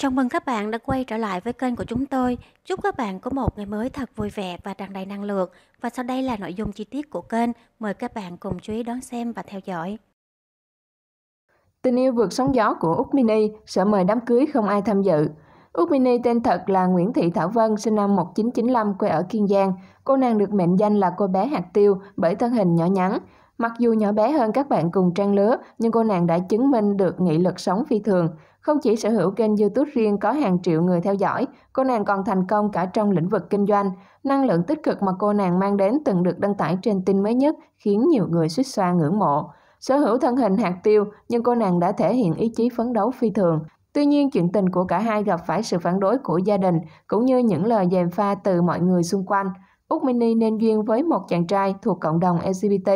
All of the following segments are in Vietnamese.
Chào mừng các bạn đã quay trở lại với kênh của chúng tôi. Chúc các bạn có một ngày mới thật vui vẻ và tràn đầy năng lượng. Và sau đây là nội dung chi tiết của kênh. Mời các bạn cùng chú ý đón xem và theo dõi. Tình yêu vượt sóng gió của Úc Mini sợ mời đám cưới không ai tham dự. Úc Mini tên thật là Nguyễn Thị Thảo Vân, sinh năm 1995, quê ở Kiên Giang. Cô nàng được mệnh danh là cô bé hạt tiêu bởi thân hình nhỏ nhắn. Mặc dù nhỏ bé hơn các bạn cùng trang lứa, nhưng cô nàng đã chứng minh được nghị lực sống phi thường. Không chỉ sở hữu kênh YouTube riêng có hàng triệu người theo dõi, cô nàng còn thành công cả trong lĩnh vực kinh doanh. Năng lượng tích cực mà cô nàng mang đến từng được đăng tải trên tin mới nhất khiến nhiều người suýt xoa ngưỡng mộ. Sở hữu thân hình hạt tiêu, nhưng cô nàng đã thể hiện ý chí phấn đấu phi thường. Tuy nhiên, chuyện tình của cả hai gặp phải sự phản đối của gia đình, cũng như những lời dèm pha từ mọi người xung quanh. Úc Mini nên duyên với một chàng trai thuộc cộng đồng LGBT.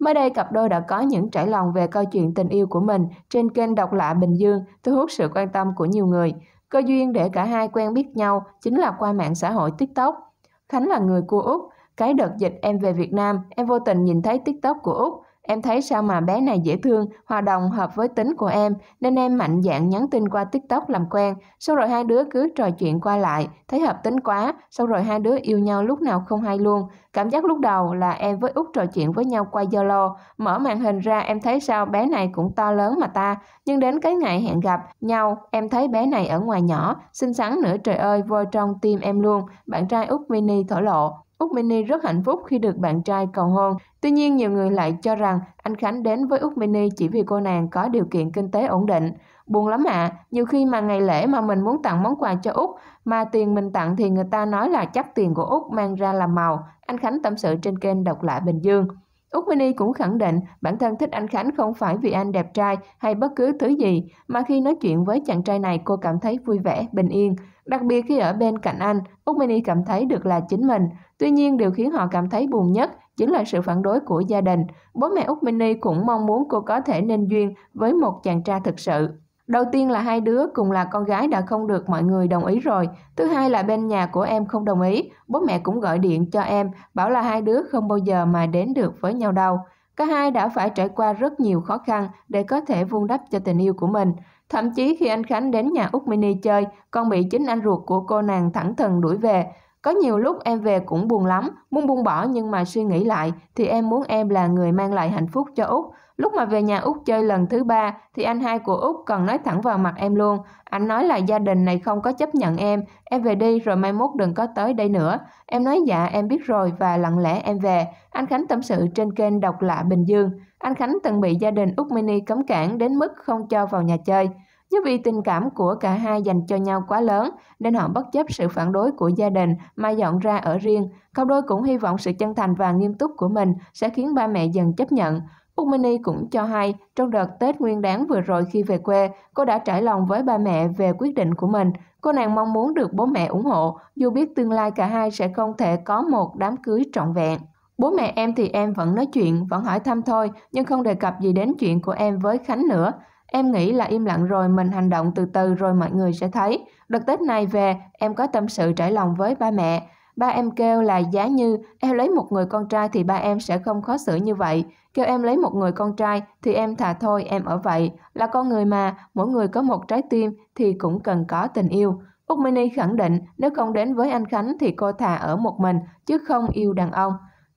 Mới đây, cặp đôi đã có những trải lòng về câu chuyện tình yêu của mình trên kênh Độc Lạ Bình Dương, thu hút sự quan tâm của nhiều người. Cơ duyên để cả hai quen biết nhau chính là qua mạng xã hội TikTok. Khánh là người của Úc. Cái đợt dịch em về Việt Nam, em vô tình nhìn thấy TikTok của Úc. Em thấy sao mà bé này dễ thương, hòa đồng hợp với tính của em, nên em mạnh dạn nhắn tin qua TikTok làm quen. Sau rồi hai đứa cứ trò chuyện qua lại, thấy hợp tính quá, sau rồi hai đứa yêu nhau lúc nào không hay luôn. Cảm giác lúc đầu là em với Út trò chuyện với nhau qua Zalo, mở màn hình ra em thấy sao bé này cũng to lớn mà ta. Nhưng đến cái ngày hẹn gặp nhau, em thấy bé này ở ngoài nhỏ, xinh xắn nữa trời ơi, vô trong tim em luôn. Bạn trai Út Mini thổ lộ, Úc Mini rất hạnh phúc khi được bạn trai cầu hôn. Tuy nhiên, nhiều người lại cho rằng anh Khánh đến với Úc Mini chỉ vì cô nàng có điều kiện kinh tế ổn định. Buồn lắm ạ, à. nhiều khi mà ngày lễ mà mình muốn tặng món quà cho Úc, mà tiền mình tặng thì người ta nói là chắc tiền của Úc mang ra làm màu. Anh Khánh tâm sự trên kênh Độc Lạ Bình Dương. Úc Mini cũng khẳng định bản thân thích anh Khánh không phải vì anh đẹp trai hay bất cứ thứ gì, mà khi nói chuyện với chàng trai này cô cảm thấy vui vẻ, bình yên. Đặc biệt khi ở bên cạnh anh, Úc Mini cảm thấy được là chính mình. Tuy nhiên điều khiến họ cảm thấy buồn nhất chính là sự phản đối của gia đình. Bố mẹ Úc Mini cũng mong muốn cô có thể nên duyên với một chàng trai thực sự. Đầu tiên là hai đứa cùng là con gái đã không được mọi người đồng ý rồi. Thứ hai là bên nhà của em không đồng ý, bố mẹ cũng gọi điện cho em, bảo là hai đứa không bao giờ mà đến được với nhau đâu. Cả hai đã phải trải qua rất nhiều khó khăn để có thể vun đắp cho tình yêu của mình. Thậm chí khi anh Khánh đến nhà Úc Mini chơi, còn bị chính anh ruột của cô nàng thẳng thừng đuổi về. Có nhiều lúc em về cũng buồn lắm, muốn buông bỏ nhưng mà suy nghĩ lại thì em muốn em là người mang lại hạnh phúc cho Út. Lúc mà về nhà Út chơi lần thứ ba thì anh hai của Út còn nói thẳng vào mặt em luôn. Anh nói là gia đình này không có chấp nhận em, em về đi rồi mai mốt đừng có tới đây nữa. Em nói dạ em biết rồi và lặng lẽ em về. Anh Khánh tâm sự trên kênh Độc Lạ Bình Dương. Anh Khánh từng bị gia đình Út Mini cấm cản đến mức không cho vào nhà chơi. Nhưng vì tình cảm của cả hai dành cho nhau quá lớn, nên họ bất chấp sự phản đối của gia đình mà dọn ra ở riêng. Cặp đôi cũng hy vọng sự chân thành và nghiêm túc của mình sẽ khiến ba mẹ dần chấp nhận. Phúc Mini cũng cho hay, trong đợt Tết nguyên đáng vừa rồi khi về quê, cô đã trải lòng với ba mẹ về quyết định của mình. Cô nàng mong muốn được bố mẹ ủng hộ, dù biết tương lai cả hai sẽ không thể có một đám cưới trọn vẹn. Bố mẹ em thì em vẫn nói chuyện, vẫn hỏi thăm thôi, nhưng không đề cập gì đến chuyện của em với Khánh nữa. Em nghĩ là im lặng rồi mình hành động từ từ rồi mọi người sẽ thấy. Đợt Tết này về, em có tâm sự trải lòng với ba mẹ. Ba em kêu là giá như em lấy một người con trai thì ba em sẽ không khó xử như vậy. Kêu em lấy một người con trai thì em thà thôi em ở vậy. Là con người mà, mỗi người có một trái tim thì cũng cần có tình yêu. Úc Mini khẳng định nếu không đến với anh Khánh thì cô thà ở một mình chứ không yêu đàn ông.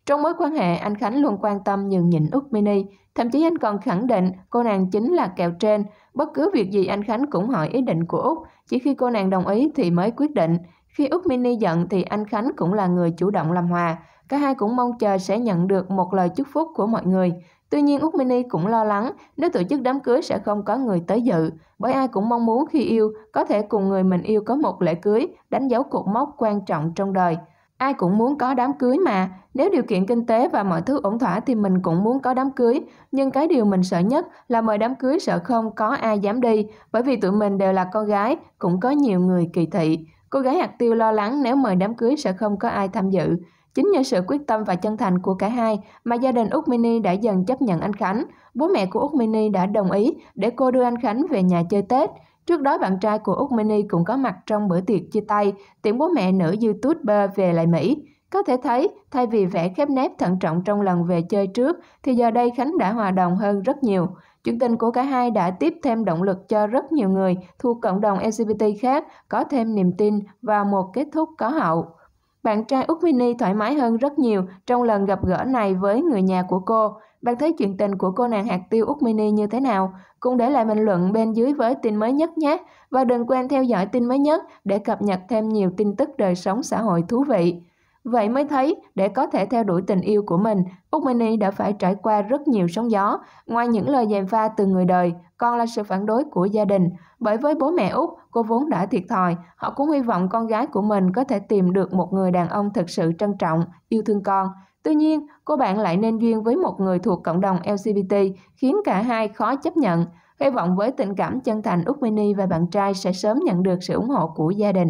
Trong mối quan hệ, anh Khánh luôn quan tâm nhường nhịn Úc Mini, thậm chí anh còn khẳng định cô nàng chính là kẹo trên. Bất cứ việc gì anh Khánh cũng hỏi ý định của Úc, chỉ khi cô nàng đồng ý thì mới quyết định. Khi Úc Mini giận thì anh Khánh cũng là người chủ động làm hòa. Cả hai cũng mong chờ sẽ nhận được một lời chúc phúc của mọi người. Tuy nhiên Úc Mini cũng lo lắng nếu tổ chức đám cưới sẽ không có người tới dự, bởi ai cũng mong muốn khi yêu có thể cùng người mình yêu có một lễ cưới, đánh dấu cột mốc quan trọng trong đời. Ai cũng muốn có đám cưới mà, nếu điều kiện kinh tế và mọi thứ ổn thỏa thì mình cũng muốn có đám cưới, nhưng cái điều mình sợ nhất là mời đám cưới sợ không có ai dám đi, bởi vì tụi mình đều là con gái, cũng có nhiều người kỳ thị. Cô gái hạt tiêu lo lắng nếu mời đám cưới sẽ không có ai tham dự. Chính nhờ sự quyết tâm và chân thành của cả hai mà gia đình út Mini đã dần chấp nhận anh Khánh. Bố mẹ của út Mini đã đồng ý để cô đưa anh Khánh về nhà chơi Tết. Trước đó, bạn trai của Úc Mini cũng có mặt trong bữa tiệc chia tay tiễn bố mẹ nữ YouTuber về lại Mỹ. Có thể thấy, thay vì vẻ khép nép thận trọng trong lần về chơi trước, thì giờ đây Khánh đã hòa đồng hơn rất nhiều. Chuyện tình của cả hai đã tiếp thêm động lực cho rất nhiều người thuộc cộng đồng LGBT khác có thêm niềm tin vào một kết thúc có hậu. Bạn trai Úc Mini thoải mái hơn rất nhiều trong lần gặp gỡ này với người nhà của cô. Bạn thấy chuyện tình của cô nàng hạt tiêu Úc Mini như thế nào? Cũng để lại bình luận bên dưới với tin mới nhất nhé. Và đừng quên theo dõi tin mới nhất để cập nhật thêm nhiều tin tức đời sống xã hội thú vị. Vậy mới thấy, để có thể theo đuổi tình yêu của mình, Úc Mini đã phải trải qua rất nhiều sóng gió. Ngoài những lời dèm pha từ người đời, còn là sự phản đối của gia đình. Bởi với bố mẹ Úc, cô vốn đã thiệt thòi, họ cũng hy vọng con gái của mình có thể tìm được một người đàn ông thực sự trân trọng, yêu thương con. Tuy nhiên, cô bạn lại nên duyên với một người thuộc cộng đồng LGBT, khiến cả hai khó chấp nhận. Hy vọng với tình cảm chân thành Úc Mini và bạn trai sẽ sớm nhận được sự ủng hộ của gia đình.